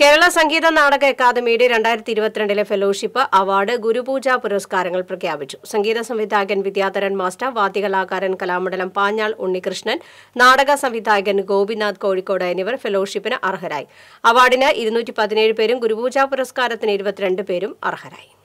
കേരള സംഗീത നാടക അക്കാദമിയുടെ രണ്ടായിരത്തി ഇരുപത്തിരണ്ടിലെ ഫെലോഷിപ്പ് അവാർഡ് ഗുരുപൂജ പുരസ്കാരങ്ങൾ പ്രഖ്യാപിച്ചു സംഗീത സംവിധായകൻ വിദ്യാധരൻ മാസ്റ്റർ വാദ്യകലാകാരൻ കലാമണ്ഡലം പാഞ്ഞാൾ ഉണ്ണികൃഷ്ണൻ നാടക സംവിധായകൻ ഗോപിനാഥ് കോഴിക്കോട് എന്നിവർ ഫെലോഷിപ്പിന് അർഹരായി അവാർഡിന് ഇരുന്നൂറ്റി പേരും ഗുരുപൂജ പുരസ്കാരത്തിന് ഇരുപത്തിരണ്ട് പേരും അർഹരായി